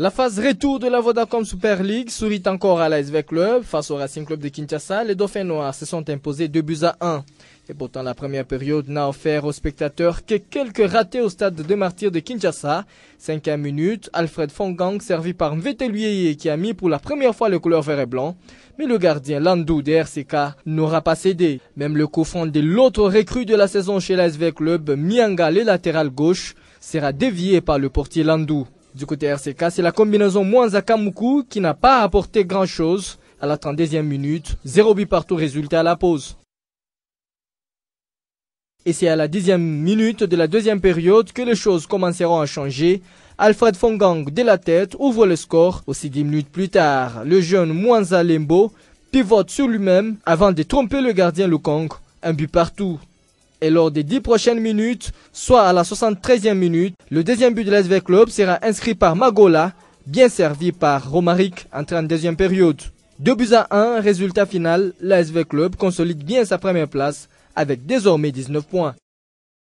La phase retour de la Vodacom Super League sourit encore à l'ASV Club face au Racing Club de Kinshasa. Les Dauphins Noirs se sont imposés 2 buts à 1. Et pourtant, la première période n'a offert aux spectateurs que quelques ratés au stade de martyrs de Kinshasa. Cinquième minute, Alfred Fongang, servi par Mveteluié qui a mis pour la première fois le couleur vert et blanc. Mais le gardien Landou de RCK n'aura pas cédé. Même le coffrant de l'autre recrue de la saison chez l'ASV Club, Mianga, le latéral gauche, sera dévié par le portier Landou. Du côté RCK, c'est la combinaison Mwanza Kamuku qui n'a pas apporté grand-chose à la 32e minute. 0 but partout résultat à la pause. Et c'est à la 10e minute de la deuxième période que les choses commenceront à changer. Alfred Fongang de la tête ouvre le score. Aussi 10 minutes plus tard, le jeune Mwanza Lembo pivote sur lui-même avant de tromper le gardien Lukong. Un but partout et lors des dix prochaines minutes, soit à la 73e minute, le deuxième but de l'SV Club sera inscrit par Magola, bien servi par Romaric en 32e période. Deux buts à 1, résultat final, l'ASV Club consolide bien sa première place avec désormais 19 points.